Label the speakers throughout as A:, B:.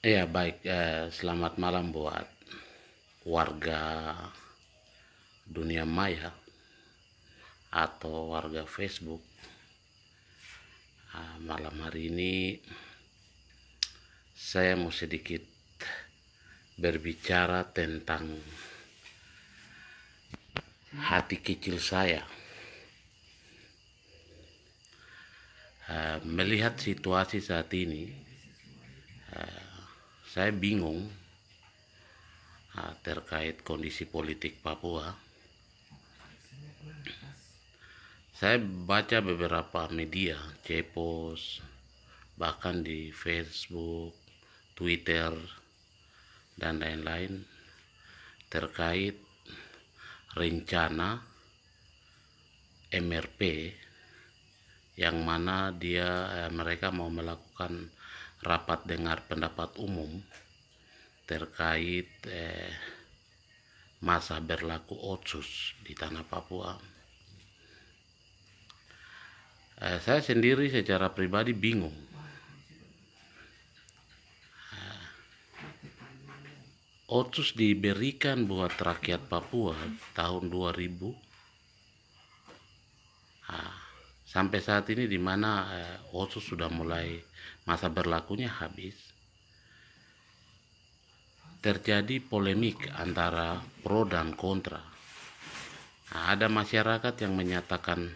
A: Iya, ya baik, eh, selamat malam buat warga dunia maya atau warga Facebook. Eh, malam hari ini saya mau sedikit berbicara tentang hati kecil saya. Eh, melihat situasi saat ini saya bingung ah, terkait kondisi politik Papua. Saya baca beberapa media, Cepos, bahkan di Facebook, Twitter, dan lain-lain terkait rencana MRP yang mana dia eh, mereka mau melakukan rapat dengar pendapat umum terkait eh, masa berlaku otsus di tanah Papua. Eh, saya sendiri secara pribadi bingung. Eh, otsus diberikan buat rakyat Papua tahun 2000 sampai saat ini di mana eh, sudah mulai masa berlakunya habis terjadi polemik antara pro dan kontra nah, ada masyarakat yang menyatakan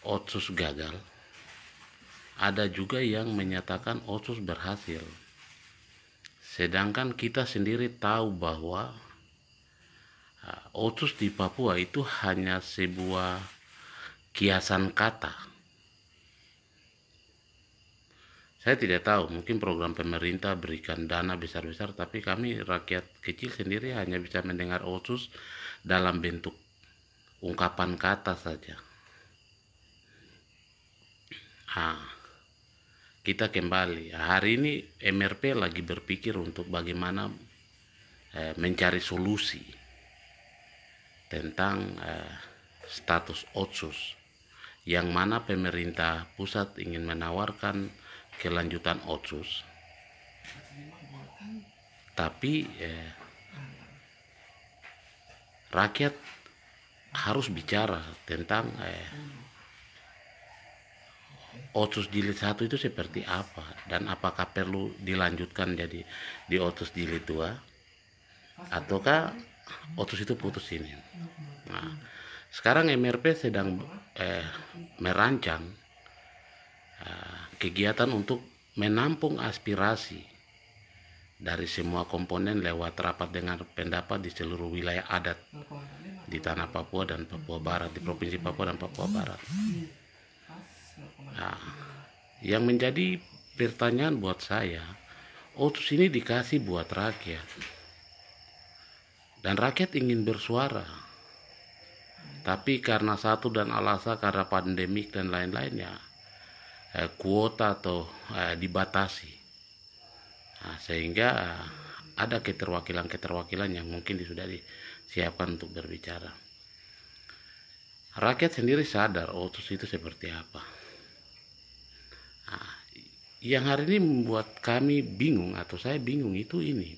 A: Otsus gagal ada juga yang menyatakan Otsus berhasil sedangkan kita sendiri tahu bahwa eh, Otsus di Papua itu hanya sebuah kiasan kata. Saya tidak tahu, mungkin program pemerintah berikan dana besar-besar, tapi kami rakyat kecil sendiri hanya bisa mendengar otsus dalam bentuk ungkapan kata saja. Ah, kita kembali. Hari ini MRP lagi berpikir untuk bagaimana eh, mencari solusi tentang eh, status otsus yang mana pemerintah pusat ingin menawarkan kelanjutan otsus tapi eh, rakyat harus bicara tentang eh, otsus jilid satu itu seperti apa dan apakah perlu dilanjutkan jadi di otsus jilid dua ataukah otsus itu putus ini nah sekarang MRP sedang eh, merancang eh, kegiatan untuk menampung aspirasi dari semua komponen lewat rapat dengan pendapat di seluruh wilayah adat di tanah Papua dan Papua Barat di provinsi Papua dan Papua Barat. Nah, yang menjadi pertanyaan buat saya, otus ini dikasih buat rakyat dan rakyat ingin bersuara tapi karena satu dan alasan karena pandemik dan lain-lain ya eh, kuota atau eh, dibatasi. Nah, sehingga eh, ada keterwakilan-keterwakilan yang mungkin sudah disiapkan untuk berbicara. Rakyat sendiri sadar otus oh, itu seperti apa. Nah, yang hari ini membuat kami bingung atau saya bingung itu ini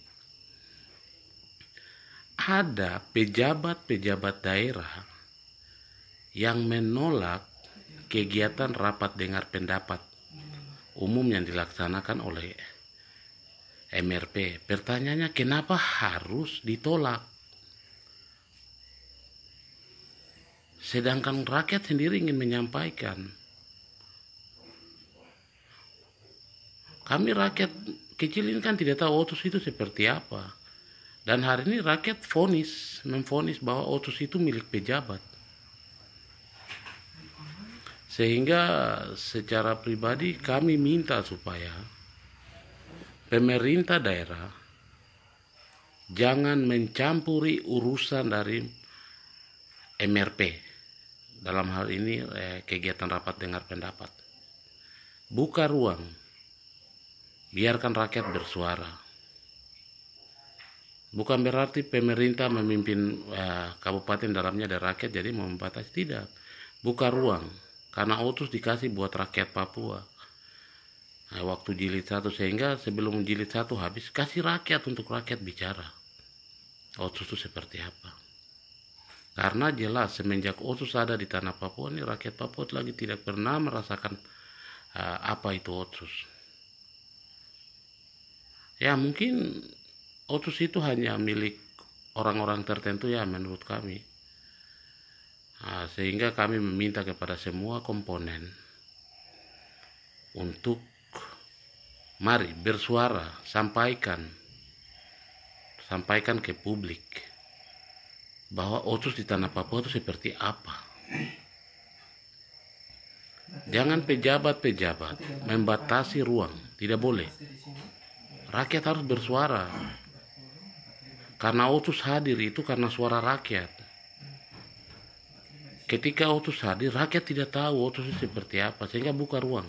A: ada pejabat-pejabat daerah yang menolak kegiatan rapat dengar pendapat umum yang dilaksanakan oleh MRP. Pertanyaannya kenapa harus ditolak? Sedangkan rakyat sendiri ingin menyampaikan. Kami rakyat kecil ini kan tidak tahu otus itu seperti apa. Dan hari ini rakyat fonis, memfonis bahwa otus itu milik pejabat. Sehingga secara pribadi kami minta supaya pemerintah daerah jangan mencampuri urusan dari MRP dalam hal ini eh, kegiatan rapat dengar pendapat. Buka ruang, biarkan rakyat bersuara. Bukan berarti pemerintah memimpin eh, kabupaten dalamnya ada rakyat jadi membatasi tidak. Buka ruang, karena Otus dikasih buat rakyat Papua. Nah, waktu jilid satu sehingga sebelum jilid satu habis kasih rakyat untuk rakyat bicara. Otus itu seperti apa? Karena jelas semenjak otus ada di tanah Papua ini rakyat Papua lagi tidak pernah merasakan uh, apa itu otus. Ya mungkin otus itu hanya milik orang-orang tertentu ya menurut kami. Ah, sehingga kami meminta kepada semua komponen untuk mari bersuara, sampaikan, sampaikan ke publik bahwa otsus di tanah Papua itu seperti apa. Jangan pejabat-pejabat membatasi ruang, tidak boleh. Rakyat harus bersuara. Karena otsus hadir itu karena suara rakyat ketika Otus hadir rakyat tidak tahu Otus itu seperti apa sehingga buka ruang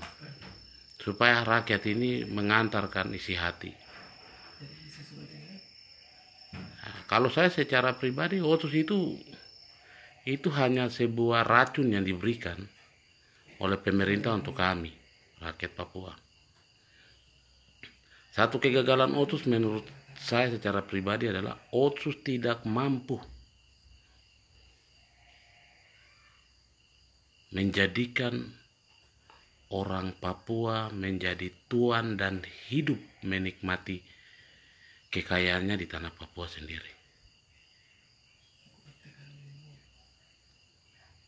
A: supaya rakyat ini mengantarkan isi hati nah, kalau saya secara pribadi Otus itu itu hanya sebuah racun yang diberikan oleh pemerintah untuk kami rakyat Papua satu kegagalan Otus menurut saya secara pribadi adalah Otsus tidak mampu menjadikan orang Papua menjadi tuan dan hidup menikmati kekayaannya di tanah Papua sendiri.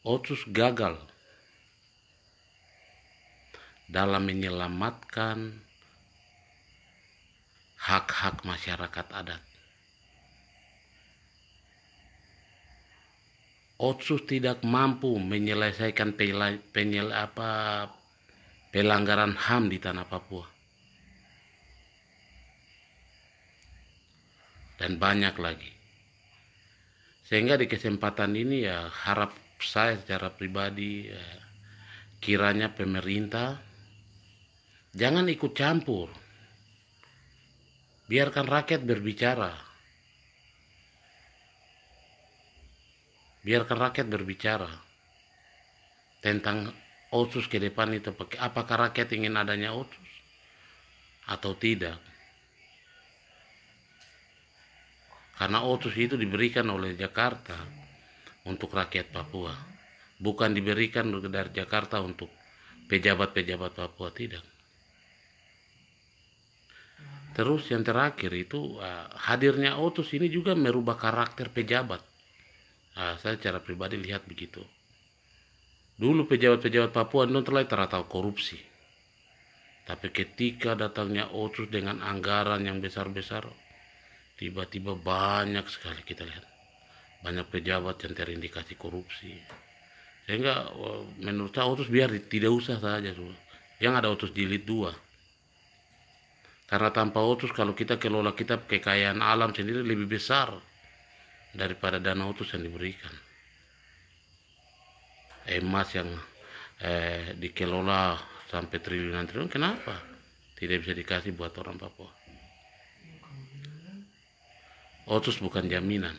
A: Otsus gagal dalam menyelamatkan hak-hak masyarakat adat. Otsus tidak mampu menyelesaikan penyel, apa, pelanggaran HAM di tanah Papua. Dan banyak lagi. Sehingga di kesempatan ini ya harap saya secara pribadi ya, kiranya pemerintah jangan ikut campur. Biarkan rakyat berbicara. biarkan rakyat berbicara tentang otsus ke depan itu apakah rakyat ingin adanya otsus atau tidak karena otsus itu diberikan oleh Jakarta untuk rakyat Papua bukan diberikan dari Jakarta untuk pejabat-pejabat Papua tidak terus yang terakhir itu ah, hadirnya otsus ini juga merubah karakter pejabat Nah, saya secara pribadi lihat begitu. Dulu pejabat-pejabat Papua itu terlihat teratau korupsi. Tapi ketika datangnya Otsus dengan anggaran yang besar-besar, tiba-tiba banyak sekali kita lihat. Banyak pejabat yang terindikasi korupsi. Sehingga menurut saya Otsus biar tidak usah saja. Yang ada Otsus jilid dua. Karena tanpa Otsus kalau kita kelola kita kekayaan alam sendiri lebih besar daripada dana utus yang diberikan emas yang eh, dikelola sampai triliunan triliun kenapa tidak bisa dikasih buat orang Papua otus oh, bukan jaminan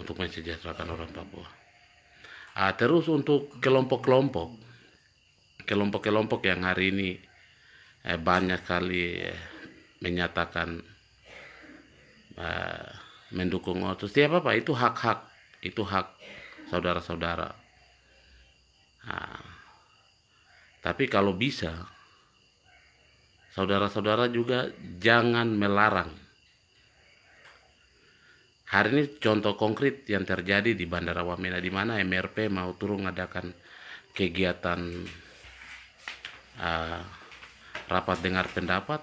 A: untuk mensejahterakan orang Papua ah, terus untuk kelompok-kelompok kelompok-kelompok yang hari ini eh, banyak kali eh, menyatakan Nah, mendukung otus oh, tiap apa-apa itu hak-hak itu hak saudara-saudara nah, tapi kalau bisa saudara-saudara juga jangan melarang hari ini contoh konkret yang terjadi di Bandara Wamena di mana MRP mau turun mengadakan kegiatan uh, rapat dengar pendapat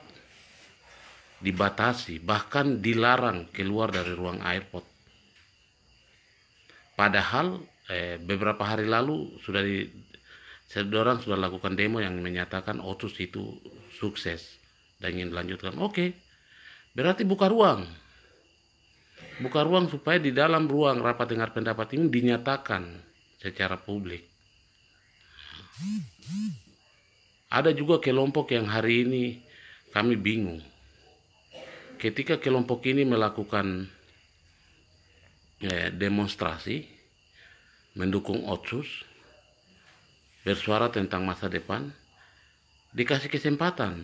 A: dibatasi, bahkan dilarang keluar dari ruang airport. Padahal eh, beberapa hari lalu sudah di, orang sudah lakukan demo yang menyatakan Otus oh, itu sukses dan ingin dilanjutkan. Oke, berarti buka ruang, buka ruang supaya di dalam ruang rapat dengar pendapat ini dinyatakan secara publik. Ada juga kelompok yang hari ini kami bingung ketika kelompok ini melakukan eh, demonstrasi mendukung Otsus bersuara tentang masa depan dikasih kesempatan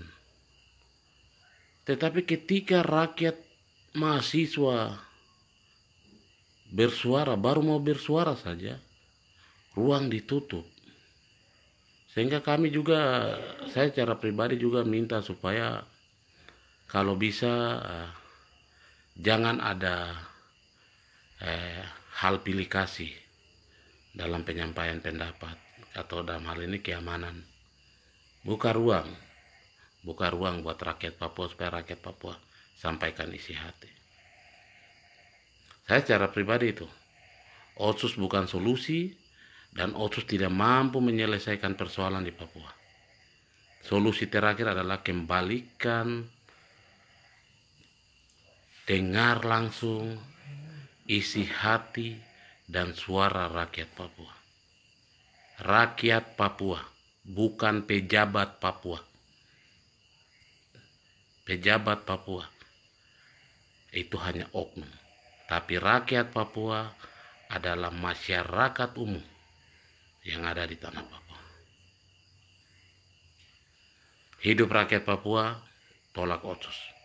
A: tetapi ketika rakyat mahasiswa bersuara baru mau bersuara saja ruang ditutup sehingga kami juga saya secara pribadi juga minta supaya kalau bisa eh, jangan ada eh, hal pilih kasih dalam penyampaian pendapat atau dalam hal ini keamanan buka ruang buka ruang buat rakyat Papua supaya rakyat Papua sampaikan isi hati saya secara pribadi itu otsus bukan solusi dan otsus tidak mampu menyelesaikan persoalan di Papua solusi terakhir adalah kembalikan dengar langsung isi hati dan suara rakyat Papua. Rakyat Papua, bukan pejabat Papua. Pejabat Papua itu hanya oknum, tapi rakyat Papua adalah masyarakat umum yang ada di tanah Papua. Hidup rakyat Papua, tolak otsus.